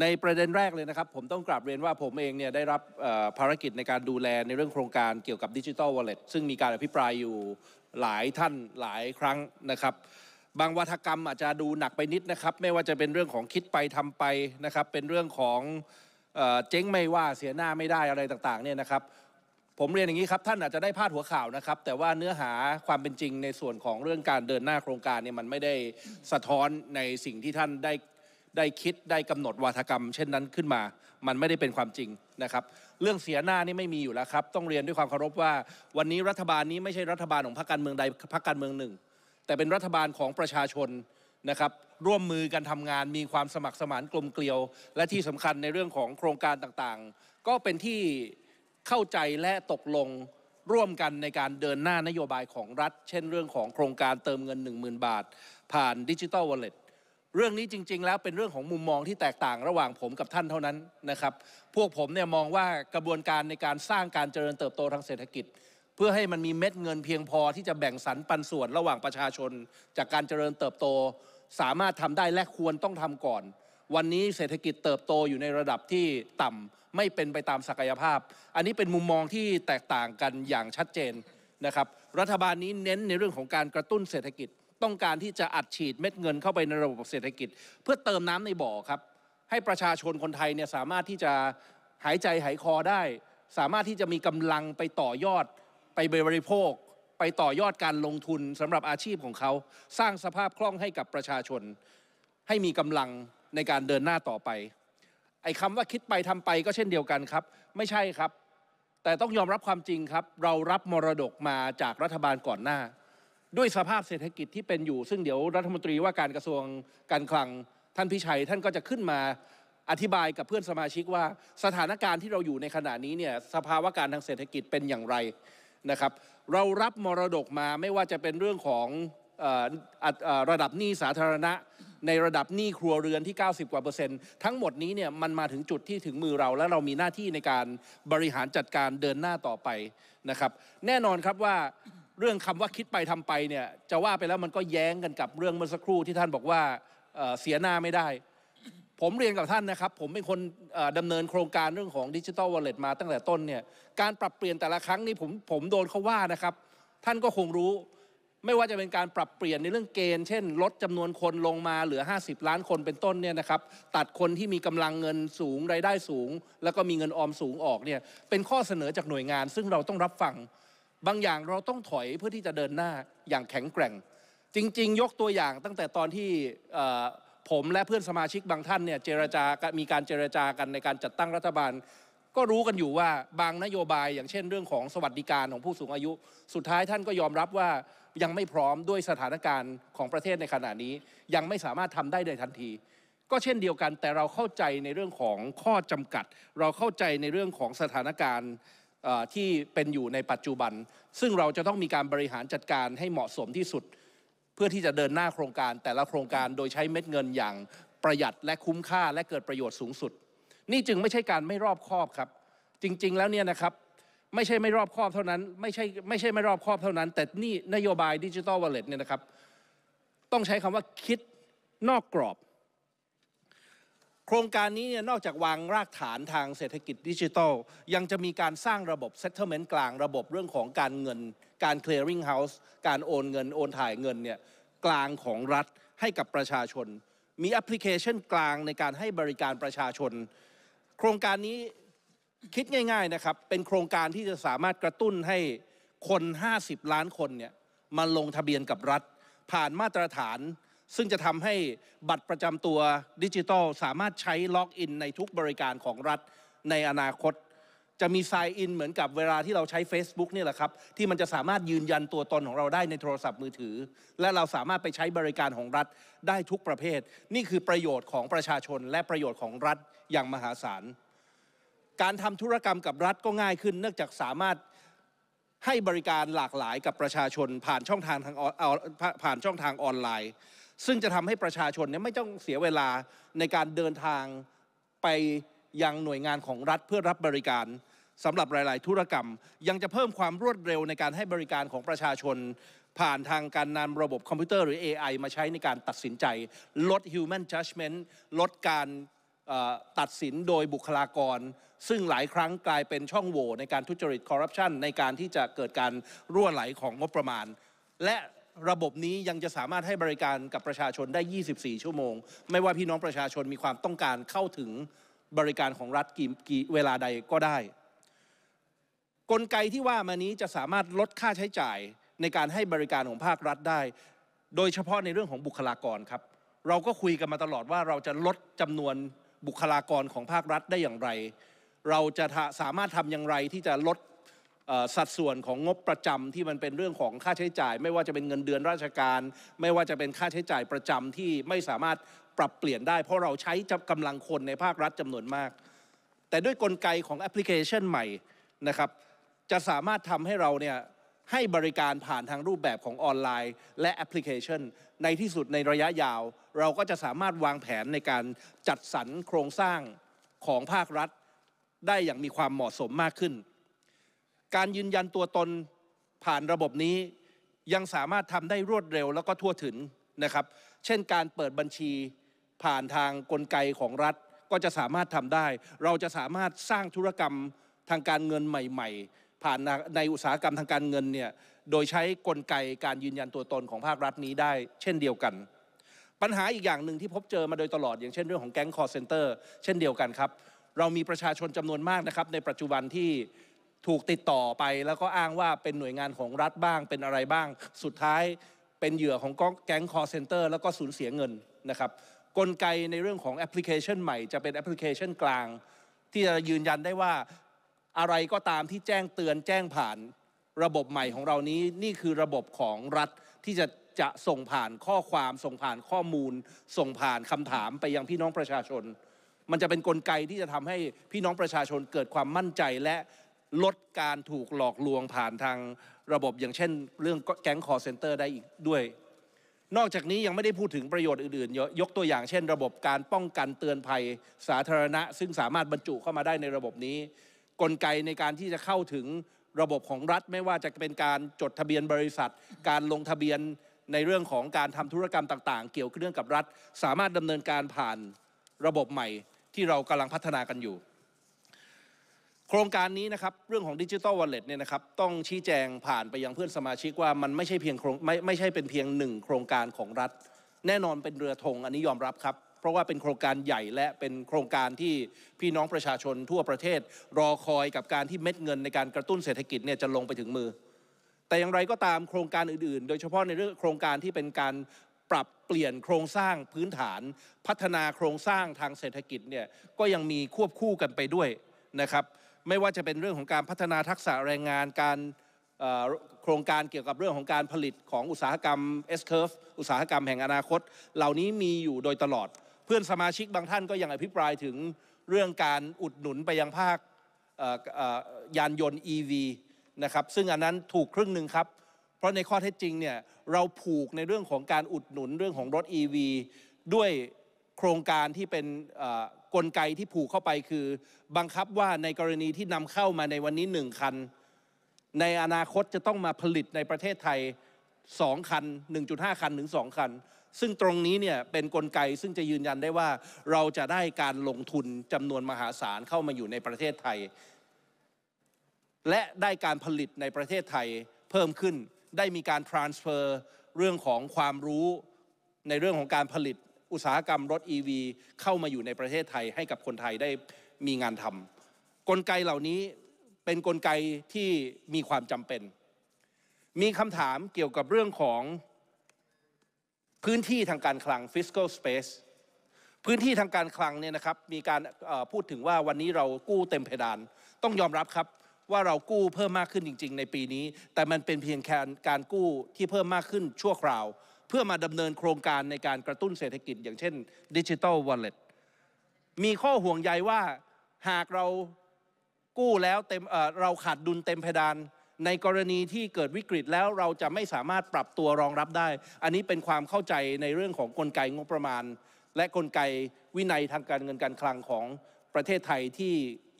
ในประเด็นแรกเลยนะครับผมต้องกราบเรียนว่าผมเองเนี่ยได้รับภารกิจในการดูแลในเรื่องโครงการเกี่ยวกับดิจิทัลวอลเล็ซึ่งมีการอภิปรายอยู่หลายท่านหลายครั้งนะครับ บางวัฒกรรมอาจจะดูหนักไปนิดนะครับไม่ว่าจะเป็นเรื่องของคิดไปทำไปนะครับเป็นเรื่องของเจ๊งไม่ว่าเสียหน้าไม่ได้อะไรต่างๆเนี่ยนะครับผมเรียนอย่างนี้ครับท่านอาจจะได้พาดหัวข่าวนะครับแต่ว่าเนื้อหาความเป็นจริงในส่วนของเรื่องการเดินหน้าโครงการเนี่ยมันไม่ได้สะท้อนในสิ่งที่ท่านได้ได้คิดได้กำหนดวาทกรรม เช่นนั้นขึ้นมามันไม่ได้เป็นความจริงนะครับเรื่องเสียหน้านี่ไม่มีอยู่แล้วครับต้องเรียนด้วยความเคารพว่า วันนี้รัฐบาลนี้ไม่ใช่รัฐบาลของพรรคการเมืองใดพรรคการเมืองหนึ่ง แต่เป็นรัฐบาลของประชาชนนะครับร่วมมือกันทำงาน มีความสมัครสมานกลมเกลียว และที่สำคัญในเรื่องของโครงการต่างๆ ก็เป็นที่เข้าใจและตกลงร่วมกันในการเดินหน้านโยบายของรัฐ เช่นเรื่องของโครงการเติมเงิน 10,000 บาท ผ่านดิจิทัลวอลเล็ตเรื่องนี้จริงๆแล้วเป็นเรื่องของมุมมองที่แตกต่างระหว่างผมกับท่านเท่านั้นนะครับ พวกผมเนี่ยมองว่ากระบวนการในการสร้างการเจริญเติบโตทางเศรษฐกิจ เพื่อให้มันมีเม็ดเงินเพียงพอที่จะแบ่งสรรปันส่วนระหว่างประชาชน จากการเจริญเติบโต สามารถทำได้และควรต้องทำก่อน วันนี้เศรษฐกิจเติบโตอยู่ในระดับที่ต่ำไม่เป็นไปตามศักยภาพ อันนี้เป็นมุมมองที่แตกต่างกันอย่างชัดเจนนะครับรัฐบาลนี้เน้นในเรื่องของการกระตุ้นเศรษฐกิจต้องการที่จะอัดฉีดเม็ดเงินเข้าไปในระบบเศรษฐกิจ เพื่อเติมน้ำในบ่อครับ ให้ประชาชนคนไทยเนี่ยสามารถที่จะหายใจ หายคอได้ สามารถที่จะมีกำลังไปต่อยอดไปบริโภค ไปต่อยอดการลงทุน สำหรับอาชีพของเขาสร้างสภาพคล่องให้กับประชาชน ให้มีกำลังในการเดินหน้าต่อไป ไอ้คำว่าคิดไปทำไปก็เช่นเดียวกันครับ ไม่ใช่ครับ แต่ต้องยอมรับความจริงครับเรารับมรดกมาจากรัฐบาลก่อนหน้าด้วยสภาพเศรษฐกิจที่เป็นอยู่ซึ่งเดี๋ยวรัฐมนตรีว่าการกระทรวงการคลังท่านพิชัยท่านก็จะขึ้นมาอธิบายกับเพื่อนสมาชิกว่าสถานการณ์ที่เราอยู่ในขณะนี้เนี่ยสภาวะการทางเศรษฐกิจเป็นอย่างไรนะครับ เรารับมรดกมาไม่ว่าจะเป็นเรื่องของระดับหนี้สาธารณะในระดับหนี้ครัวเรือนที่ 90กว่าเปอร์เซ็นต์ทั้งหมดนี้เนี่ยมันมาถึงจุดที่ถึงมือเรา และเรามีหน้าที่ในการบริหารจัดการเดินหน้าต่อไปนะครับ แน่นอนครับว่าเรื่องคำว่าคิดไปทำไปเนี่ยจะว่าไปแล้วมันก็แย้งกันกับเรื่องเมื่อสักครู่ที่ท่านบอกว่าเสียหน้าไม่ได้ ผมเรียนกับท่านนะครับ ผมเป็นคนดำเนินโครงการเรื่องของดิจิทัลวอลเล็ตมาตั้งแต่ต้นเนี่ยการปรับเปลี่ยนแต่ละครั้งนี่ผมผมโดนเขาว่านะครับ ท่านก็คงรู้ ไม่ว่าจะเป็นการปรับเปลี่ยนในเรื่องเกณฑ์ เช่น ลดจำนวนคนลงมาเหลือ 50ล้านคนเป็นต้นเนี่ยนะครับตัดคนที่มีกำลังเงินสูงรายได้สูง แล้วก็มีเงินออมสูงออกเนี่ยเป็นข้อเสนอจากหน่วยงาน ซึ่งเราต้องรับฟังบางอย่างเราต้องถอยเพื่อที่จะเดินหน้าอย่างแข็งแกร่ง จริงๆ ยกตัวอย่างตั้งแต่ตอนที่ผมและเพื่อนสมาชิกบางท่านเนี่ยเจรจา มีการเจรจากันในการจัดตั้งรัฐบาล ก็รู้กันอยู่ว่าบางนโยบายอย่างเช่น เรื่องของสวัสดิการของผู้สูงอายุ สุดท้ายท่านก็ยอมรับว่ายังไม่พร้อมด้วยสถานการณ์ของประเทศในขณะนี้ยังไม่สามารถทำได้ในทันที ก็เช่นเดียวกันแต่เราเข้าใจในเรื่องของข้อจำกัด เราเข้าใจในเรื่องของสถานการณ์ที่เป็นอยู่ในปัจจุบัน ซึ่งเราจะต้องมีการบริหารจัดการให้เหมาะสมที่สุด เพื่อที่จะเดินหน้าโครงการ แต่ละโครงการโดยใช้เม็ดเงินอย่างประหยัดและคุ้มค่าและเกิดประโยชน์สูงสุด นี่จึงไม่ใช่การไม่รอบคอบครับ จริงๆแล้วเนี่ยนะครับไม่ใช่ไม่รอบคอบเท่านั้นไม่ใช่ไม่ใช่ไม่รอบคอบเท่านั้น แต่นี่นโยบายดิจิทัลวอลเล็ตเนี่ยนะครับต้องใช้คำว่าคิดนอกกรอบโครงการนี้เนี่ยนอกจากวางรากฐานทางเศรษฐกิจดิจิทัล ยังจะมีการสร้างระบบ settlement กลางระบบเรื่องของการเงิน การ clearing house การโอนเงินโอนถ่ายเงินเนี่ยกลางของรัฐให้กับประชาชน มีแอปพลิเคชันกลางในการให้บริการประชาชน โครงการนี้คิดง่าย ๆ นะครับ เป็นโครงการที่จะสามารถกระตุ้นให้คน 50 ล้านคนเนี่ยมาลงทะเบียนกับรัฐผ่านมาตรฐานซึ่งจะทำให้บัตรประจำตัวดิจิทัลสามารถใช้ล็อกอินในทุกบริการของรัฐในอนาคต จะมีไซน์อินเหมือนกับเวลาที่เราใช้ Facebook นี่แหละครับที่มันจะสามารถยืนยันตัวตนของเราได้ในโทรศัพท์มือถือ และเราสามารถไปใช้บริการของรัฐได้ทุกประเภท นี่คือประโยชน์ของประชาชน และประโยชน์ของรัฐอย่างมหาศาลการทำธุรกรรมกับรัฐก็ง่ายขึ้น เนื่องจากสามารถให้บริการหลากหลายกับประชาชนผ่านช่องทางทางผ่านช่องทางออนไลน์ซึ่งจะทำให้ประชาชนเนี่ยไม่ต้องเสียเวลาในการเดินทางไปยังหน่วยงานของรัฐเพื่อรับบริการสำหรับหลาย ๆ ธุรกรรม ยังจะเพิ่มความรวดเร็วในการให้บริการของประชาชน ผ่านทางการนำระบบคอมพิวเตอร์หรือ AI มาใช้ในการตัดสินใจ ลด human judgment ลดการตัดสินโดยบุคลากร ซึ่งหลายครั้งกลายเป็นช่องโหว่ในการทุจริตคอร์รัปชันในการที่จะเกิดการรั่วไหลของงบประมาณและระบบนี้ยังจะสามารถให้บริการกับประชาชนได้ 24 ชั่วโมง ไม่ว่าพี่น้องประชาชนมีความต้องการเข้าถึงบริการของรัฐกี่กี่เวลาใดก็ได้ กลไกที่ว่ามานี้จะสามารถลดค่าใช้จ่ายในการให้บริการของภาครัฐได้ โดยเฉพาะในเรื่องของบุคลากรครับ เราก็คุยกันมาตลอดว่าเราจะลดจำนวนบุคลากรของภาครัฐได้อย่างไร เราจะสามารถทำอย่างไรที่จะลดสัดส่วนของงบประจำที่มันเป็นเรื่องของค่าใช้จ่าย ไม่ว่าจะเป็นเงินเดือนราชการ ไม่ว่าจะเป็นค่าใช้จ่ายประจำที่ไม่สามารถปรับเปลี่ยนได้ เพราะเราใช้กำลังคนในภาครัฐจำนวนมาก แต่ด้วยกลไกของแอปพลิเคชันใหม่นะครับจะสามารถทำให้เราเนี่ยให้บริการผ่านทางรูปแบบของออนไลน์ และแอปพลิเคชัน ในที่สุดในระยะยาว เราก็จะสามารถวางแผนในการจัดสรรโครงสร้างของภาครัฐได้อย่างมีความเหมาะสมมากขึ้นการยืนยันตัวตนผ่านระบบนี้ยังสามารถทำได้รวดเร็วแล้วก็ทั่วถึงนะครับ เช่นการเปิดบัญชีผ่านทางกลไกของรัฐก็จะสามารถทำได้ เราจะสามารถสร้างธุรกรรมทางการเงินใหม่ ๆ ผ่านในอุตสาหกรรมทางการเงินเนี่ยโดยใช้กลไกการยืนยันตัวตนของภาครัฐนี้ได้ เช่นเดียวกัน ปัญหาอีกอย่างหนึ่งที่พบเจอมาโดยตลอดอย่างเช่นเรื่องของแก๊งคอร์เซนเตอร์เช่นเดียวกันครับ เรามีประชาชนจำนวนมากนะครับในปัจจุบันที่ถูกติดต่อไปแล้วก็อ้างว่าเป็นหน่วยงานของรัฐบ้างเป็นอะไรบ้างสุดท้าย เป็นเหยื่อของแก๊งคอร์เซนเตอร์แล้วก็สูญเสียเงินนะครับ กลไกในเรื่องของแอปพลิเคชันใหม่จะเป็นแอปพลิเคชันกลาง ที่จะยืนยันได้ว่าอะไรก็ตามที่แจ้งเตือนแจ้งผ่านระบบใหม่ของเรานี้นี่คือระบบของรัฐที่จะจะส่งผ่านข้อความส่งผ่านข้อมูล ส่งผ่านคำถามไปยังพี่น้องประชาชน มันจะเป็นนกลไกที่จะทำให้พี่น้องประชาชนเกิดความมั่นใจและลดการถูกหลอกลวงผ่านทางระบบอย่างเช่น เรื่องแก๊งคอร์เซนเตอร์ได้อีกด้วย นอกจากนี้ยังไม่ได้พูดถึงประโยชน์อื่นๆเยอะยกตัวอย่างเช่น ระบบการป้องกันเตือนภัยสาธารณะ ซึ่งสามารถบรรจุเข้ามาได้ในระบบนี้ กลไกในการที่จะเข้าถึงระบบของรัฐไม่ว่าจะเป็นการจดทะเบียนบริษัท การลงทะเบียนในเรื่องของการทำธุรกรรมต่าง ๆ เกี่ยวกับเรื่องกับรัฐสามารถดำเนินการผ่านระบบใหม่ที่เรากำลังพัฒนากันอยู่โครงการนี้นะครับเรื่องของดิจิทัลวอลเล็ตเนี่ยนะครับต้องชี้แจงผ่านไปยังเพื่อนสมาชิกว่ามันไม่ใช่เพียงไม่ไม่ใช่เป็นเพียงหนึ่งโครงการของรัฐ แน่นอนเป็นเรือธงอันนี้ยอมรับครับ เพราะว่าเป็นโครงการใหญ่และเป็นโครงการที่พี่น้องประชาชนทั่วประเทศรอคอยกับการที่เม็ดเงินในการกระตุ้นเศรษฐกิจเนี่ยจะลงไปถึงมือ แต่อย่างไรก็ตามโครงการอื่นๆ โดยเฉพาะในเรื่องโครงการที่เป็นการปรับเปลี่ยนโครงสร้างพื้นฐาน พัฒนาโครงสร้างทางเศรษฐกิจเนี่ยก็ยังมีควบคู่กันไปด้วยนะครับไม่ว่าจะเป็นเรื่องของการพัฒนาทักษะแรงงานการโครงการเกี่ยวกับเรื่องของการผลิตของอุตสาหกรรม S curve อุตสาหกรรมแห่งอนาคตเหล่านี้มีอยู่โดยตลอด เพื่อนสมาชิกบางท่านก็ยังอภิปรายถึงเรื่องการอุดหนุนไปยังภาคยานยนต์ EV นะครับซึ่งอันนั้นถูกครึ่งหนึ่งครับเพราะในข้อเท็จจริงเนี่ยเราผูกในเรื่องของการอุดหนุนเรื่องของรถ EV ด้วยโครงการที่เป็นกลไกที่ผูกเข้าไปคือบังคับว่าในกรณีที่นำเข้ามาในวันนี้หนึ่งคัน ในอนาคตจะต้องมาผลิตในประเทศไทยสองคัน 1.5คันถึงสองคัน ซึ่งตรงนี้เนี่ยเป็นนกลไกซึ่งจะยืนยันได้ว่าเราจะได้การลงทุนจำนวนมหาศาลเข้ามาอยู่ในประเทศไทย และได้การผลิตในประเทศไทยเพิ่มขึ้นได้มีการ transfer เรื่องของความรู้ในเรื่องของการผลิตอุตสาหกรรมรถ EV เข้ามาอยู่ในประเทศไทยให้กับคนไทยได้มีงานทำกลไกเหล่านี้เป็นนกลไกที่มีความจำเป็น มีคำถามเกี่ยวกับเรื่องของพื้นที่ทางการคลัง fiscal space พื้นที่ทางการคลังเนี่ยนะครับ มีการพูดถึงว่าวันนี้เรากู้เต็มเพดาน ต้องยอมรับครับว่าเรากู้เพิ่มมากขึ้นจริง ๆ ในปีนี้ แต่มันเป็นเพียงการกู้ที่เพิ่มมากขึ้นชั่วคราวเพื่อมาดำเนินโครงการในการกระตุ้นเศรษฐกิจ อย่างเช่นดิจิทัลวอลเล็ตมีข้อห่วงใยว่าหากเรากู้แล้วเต็มเเราขาดดุลเต็มเพดานในกรณีที่เกิดวิกฤตแล้วเราจะไม่สามารถปรับตัวรองรับได้ อันนี้เป็นความเข้าใจในเรื่องของกลไกงบประมาณ และกลไกวินัยทางการเงินการคลังของประเทศไทยที่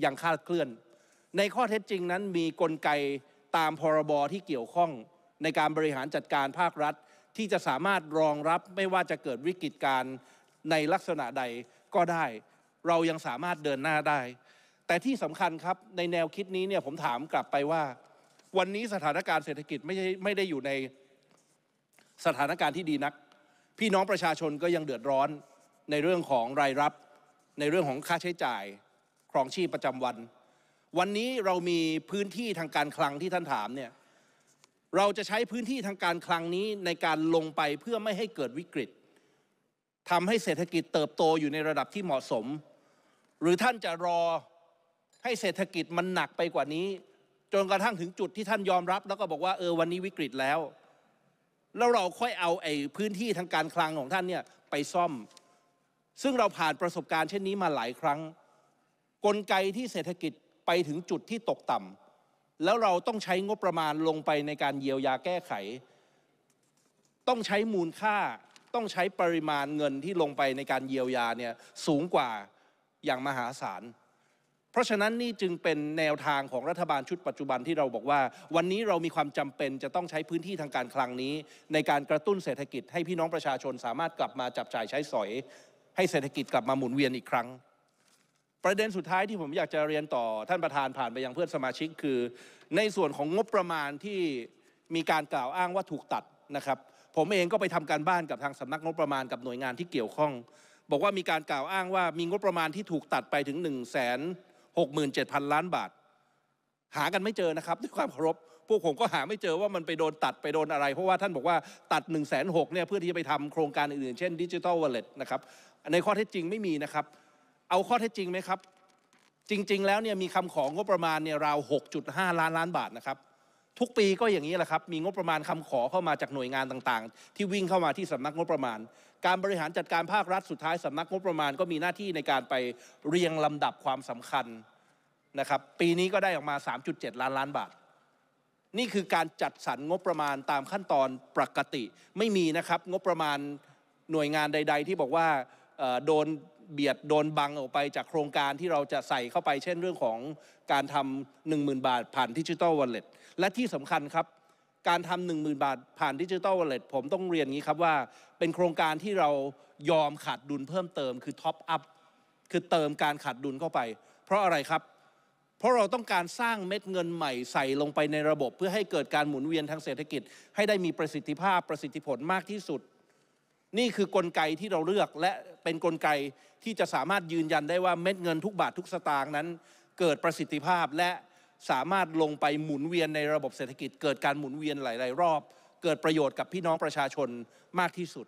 ยังคาดเคลื่อน ในข้อเท็จจริงนั้น มีกลไกตามพรบที่เกี่ยวข้องในการบริหารจัดการภาครัฐที่จะสามารถรองรับไม่ว่าจะเกิดวิกฤตการ ในลักษณะใดก็ได้ เรายังสามารถเดินหน้าได้ แต่ที่สำคัญครับในแนวคิดนี้เนี่ยผมถามกลับไปว่า วันนี้สถานการณ์เศรษฐกิจไม่ไม่ได้อยู่ในสถานการณ์ที่ดีนัก พี่น้องประชาชนก็ยังเดือดร้อนในเรื่องของรายรับในเรื่องของค่าใช้จ่ายครองชีพประจำวัน วันนี้เรามีพื้นที่ทางการคลังที่ท่านถามเนี่ยเราจะใช้พื้นที่ทางการคลังนี้ในการลงไปเพื่อไม่ให้เกิดวิกฤตทำให้เศรษฐกิจเติบโตอยู่ในระดับที่เหมาะสม หรือท่านจะรอให้เศรษฐกิจมันหนักไปกว่านี้ จนกระทั่งถึงจุดที่ท่านยอมรับแล้วก็บอกว่าเออวันนี้วิกฤตแล้ว แล้วเราค่อยเอาไอ้พื้นที่ทางการคลังของท่านเนี่ยไปซ่อม ซึ่งเราผ่านประสบการณ์เช่นนี้มาหลายครั้ง กลไกที่เศรษฐกิจไปถึงจุดที่ตกต่ำแล้วเราต้องใช้งบประมาณลงไปในการเยียวยาแก้ไข ต้องใช้มูลค่า ต้องใช้ปริมาณเงินที่ลงไปในการเยียวยาเนี่ยสูงกว่าอย่างมหาศาล เพราะฉะนั้นนี่จึงเป็นแนวทางของรัฐบาลชุดปัจจุบันที่เราบอกว่า วันนี้เรามีความจำเป็นจะต้องใช้พื้นที่ทางการคลังนี้ ในการกระตุ้นเศรษฐกิจ ให้พี่น้องประชาชนสามารถกลับมาจับจ่ายใช้สอย ให้เศรษฐกิจกลับมาหมุนเวียนอีกครั้งประเด็นสุดท้ายที่ผมอยากจะเรียนต่อท่านประธานผ่านไปยังเพื่อนสมาชิกคือ ในส่วนของงบประมาณที่มีการกล่าวอ้างว่าถูกตัดนะครับ ผมเองก็ไปทำการบ้านกับทางสำนักงบประมาณกับหน่วยงานที่เกี่ยวข้องบอกว่ามีการกล่าวอ้างว่ามีงบประมาณที่ถูกตัดไปถึง1นึ่งแสนหกหมื่นเจ็ดพันล้านบาทหากันไม่เจอนะครับ ด้วยความเคารพพวกผมก็หาไม่เจอว่ามันไปโดนตัดไปโดนอะไรเพราะว่าท่านบอกว่าตัด1นึ่งแสนหกเนี่ยเพื่อที่จะไปทำโครงการอื่นๆเช่นดิจิทัลวอลเล็ตนะครับในข้อเท็จจริงไม่มีนะครับเอาข้อเท็จจริงไหมครับจริงๆ แล้วเนี่ยมีคำของงบประมาณเนี่ยราว6.5 ล้านล้านบาทนะครับทุกปีก็อย่างนี้แหละครับมีงบประมาณคำขอเข้ามาจากหน่วยงานต่าง ๆ ที่วิ่งเข้ามาที่สำนักงบประมาณ การบริหารจัดการภาครัฐสุดท้ายสำนักงบประมาณก็มีหน้าที่ในการไปเรียงลำดับความสำคัญนะครับปีนี้ก็ได้ออกมา 3.7 ล้านล้านบาท นี่คือการจัดสรรงบประมาณตามขั้นตอนปกติ ไม่มีนะครับงบประมาณหน่วยงานใด ๆ ที่บอกว่าโดนเบียดโดนบังออกไปจากโครงการที่เราจะใส่เข้าไปเช่นเรื่องของการทำหนึ่งหมื่นบาทผ่านดิจิทัลวอลเล็ตและที่สำคัญครับ การทำหนึ่งหมื่นบาทผ่านดิจิทัลวอลเล็ตผมต้องเรียนงี้ครับว่าเป็นโครงการที่เรายอมขาดดุลเพิ่มเติมคือท็อปอัพคือเติมการขาดดุลเข้าไป เพราะอะไรครับ เพราะเราต้องการสร้างเม็ดเงินใหม่ใส่ลงไปในระบบเพื่อให้เกิดการหมุนเวียนทางเศรษฐกิจ ให้ได้มีประสิทธิภาพประสิทธิผลมากที่สุดนี่คือกลไกที่เราเลือกและเป็นนกลไกที่จะสามารถยืนยันได้ว่าเม็ดเงินทุกบาททุกสตางค์นั้น เกิดประสิทธิภาพและสามารถลงไปหมุนเวียนในระบบเศรษฐกิจเกิดการหมุนเวียนหลาย ๆ รอบ เกิดประโยชน์กับพี่น้องประชาชนมากที่สุด